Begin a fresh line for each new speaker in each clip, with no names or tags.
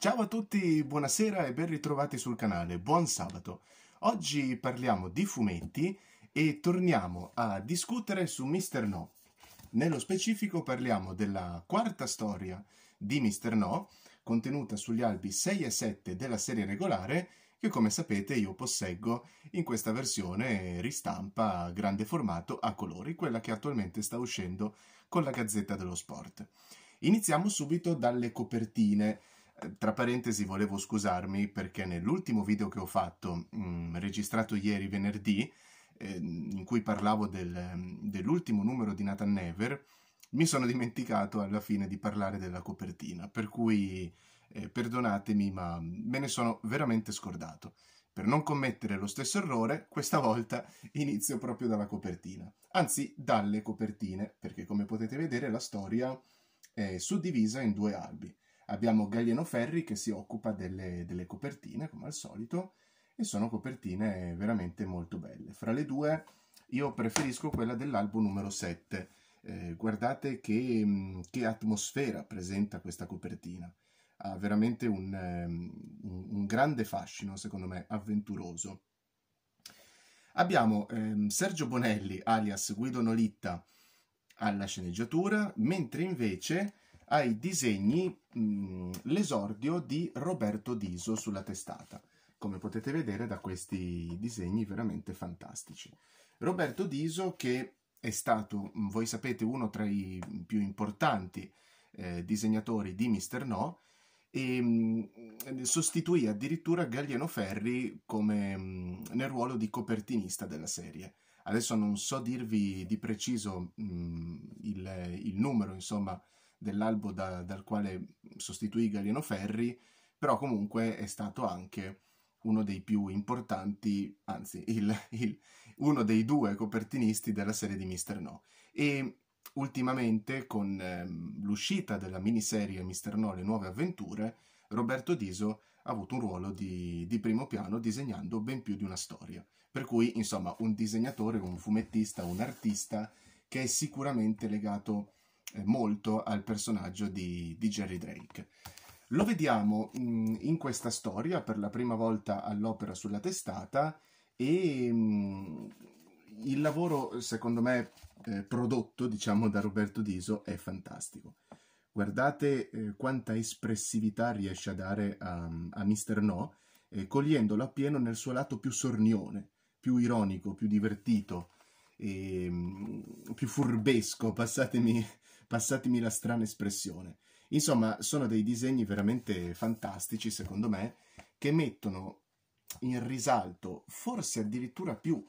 Ciao a tutti, buonasera e ben ritrovati sul canale, buon sabato. Oggi parliamo di fumetti e torniamo a discutere su Mr. No. Nello specifico parliamo della quarta storia di Mr. No, contenuta sugli albi 6 e 7 della serie regolare, che come sapete io posseggo in questa versione ristampa grande formato a colori, quella che attualmente sta uscendo con la Gazzetta dello Sport. Iniziamo subito dalle copertine eh, tra parentesi volevo scusarmi perché nell'ultimo video che ho fatto, mh, mm, registrato ieri venerdì, eh, in cui parlavo del, mm, dell'ultimo numero di Nathan Never, mi sono dimenticato alla fine di parlare della copertina, per cui eh, perdonatemi ma me ne sono veramente scordato. Per non commettere lo stesso errore, questa volta inizio proprio dalla copertina, anzi dalle copertine, perché come potete vedere la storia è suddivisa in due albi Abbiamo Galliano Ferri che si occupa delle, delle copertine, come al solito, e sono copertine veramente molto belle. Fra le due io preferisco quella dell'albo numero 7. Eh, guardate che, mm, che, atmosfera presenta questa copertina. Ha veramente un, ehm, un, un grande fascino, secondo me, avventuroso. Abbiamo ehm, Sergio Bonelli, alias Guido Nolitta, alla sceneggiatura, mentre invece ai disegni mm, l'esordio di Roberto Diso sulla testata, come potete vedere da questi disegni veramente fantastici. Roberto Diso che è stato, mm, voi sapete, uno tra i più importanti eh, disegnatori di Mister No e mh, mm, sostituì addirittura Gagliano Ferri come, mh, nel ruolo di copertinista della serie. Adesso non so dirvi di preciso mh, il, il, numero, insomma, dell'albo da, dal quale sostituì Galino Ferri, però comunque è stato anche uno dei più importanti, anzi il, il, uno dei due copertinisti della serie di Mister No. E ultimamente con ehm, l'uscita della miniserie Mister No, le nuove avventure, Roberto Diso ha avuto un ruolo di, di, primo piano disegnando ben più di una storia. Per cui, insomma, un disegnatore, un fumettista, un artista che è sicuramente legato a eh, molto al personaggio di, di Jerry Drake. Lo vediamo mh, mm, in questa storia per la prima volta all'opera sulla testata e mh, mm, il lavoro, secondo me, eh, prodotto diciamo, da Roberto Diso è fantastico. Guardate eh, quanta espressività riesce a dare a, a Mister No, eh, cogliendolo appieno nel suo lato più sornione, più ironico, più divertito, e, mh, mm, più furbesco, passatemi passatemi la strana espressione. Insomma, sono dei disegni veramente fantastici, secondo me, che mettono in risalto, forse addirittura più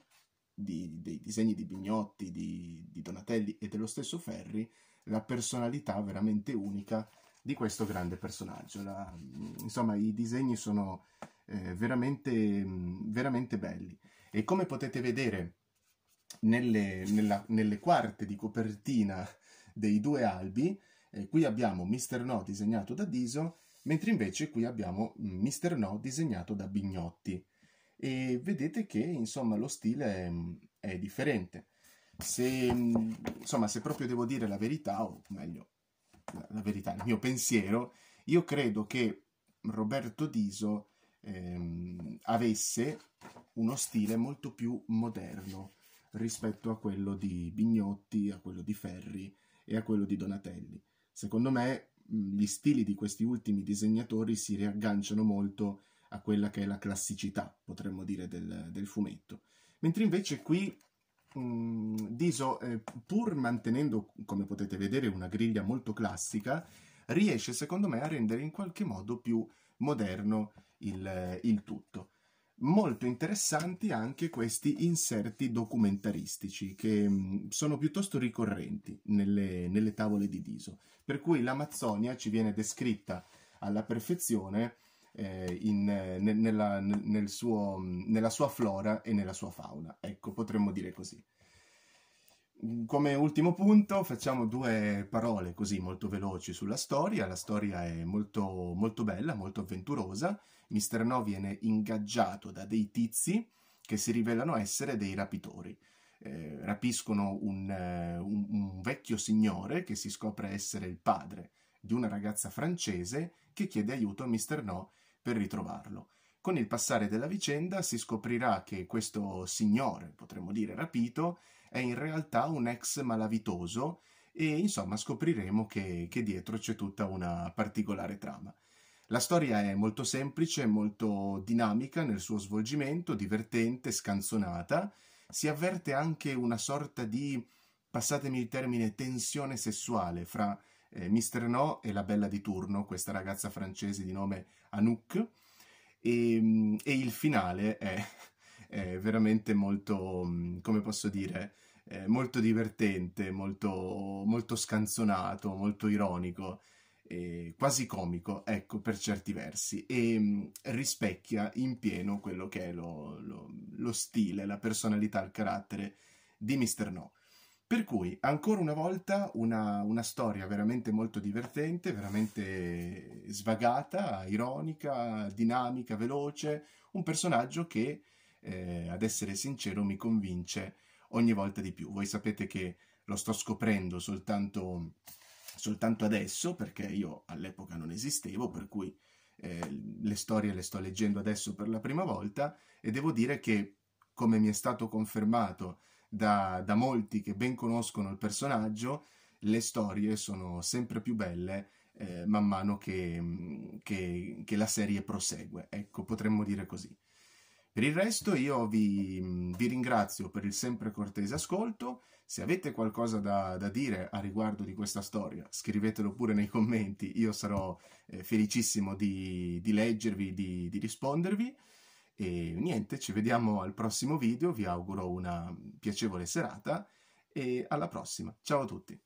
di, dei disegni di Bignotti, di, di Donatelli e dello stesso Ferri, la personalità veramente unica di questo grande personaggio. La, insomma, i disegni sono eh, veramente, veramente belli. E come potete vedere nelle, nella, nelle quarte di copertina dei due albi. Eh, qui abbiamo Mr. No disegnato da Diso, mentre invece qui abbiamo Mr. Mm, no disegnato da Bignotti. E vedete che insomma lo stile è, mm, è differente. Se, mm, insomma, se proprio devo dire la verità, o meglio, la, la verità, il mio pensiero, io credo che Roberto Diso ehm, avesse uno stile molto più moderno rispetto a quello di Bignotti, a quello di Ferri e a quello di Donatelli. Secondo me gli stili di questi ultimi disegnatori si riagganciano molto a quella che è la classicità, potremmo dire, del, del fumetto. Mentre invece qui mh, Diso, eh, pur mantenendo, come potete vedere, una griglia molto classica, riesce secondo me a rendere in qualche modo più moderno il, il tutto molto interessanti anche questi inserti documentaristici che mm, sono piuttosto ricorrenti nelle, nelle tavole di Diso, per cui l'Amazzonia ci viene descritta alla perfezione eh, in, eh, nella, nel suo, mm, nella sua flora e nella sua fauna. Ecco, potremmo dire così. Mm, come ultimo punto facciamo due parole così molto veloci sulla storia. La storia è molto, molto bella, molto avventurosa. Mister No viene ingaggiato da dei tizi che si rivelano essere dei rapitori. Eh, rapiscono un, eh, un, un vecchio signore che si scopre essere il padre di una ragazza francese che chiede aiuto a Mister No per ritrovarlo. Con il passare della vicenda si scoprirà che questo signore, potremmo dire rapito, è in realtà un ex malavitoso e insomma scopriremo che, che dietro c'è tutta una particolare trama. La storia è molto semplice, molto dinamica nel suo svolgimento, divertente, scanzonata. Si avverte anche una sorta di, passatemi il termine, tensione sessuale fra eh, Mister No e la bella di turno, questa ragazza francese di nome Anouk. E, ehm, e il finale è è veramente molto, mhmm, come posso dire, molto divertente, molto, molto scanzonato, molto ironico, quasi comico, ecco, per certi versi, e mhmm, rispecchia in pieno quello che è lo, lo, lo stile, la personalità, il carattere di Mr. No. Per cui, ancora una volta, una, una, storia veramente molto divertente, veramente svagata, ironica, dinamica, veloce, un personaggio che eh, ad essere sincero, mi convince ogni volta di più. Voi sapete che lo sto scoprendo soltanto, soltanto adesso, perché io all'epoca non esistevo, per cui eh, le storie le sto leggendo adesso per la prima volta e devo dire che, come mi è stato confermato da, da molti che ben conoscono il personaggio, le storie sono sempre più belle eh, man mano che, che, che la serie prosegue. Ecco, potremmo dire così. Per il resto io vi, vi ringrazio per il sempre cortese ascolto, se avete qualcosa da, da, dire a riguardo di questa storia scrivetelo pure nei commenti, io sarò eh, felicissimo di, di leggervi, di, di rispondervi. E niente, ci vediamo al prossimo video, vi auguro una piacevole serata e alla prossima. Ciao a tutti!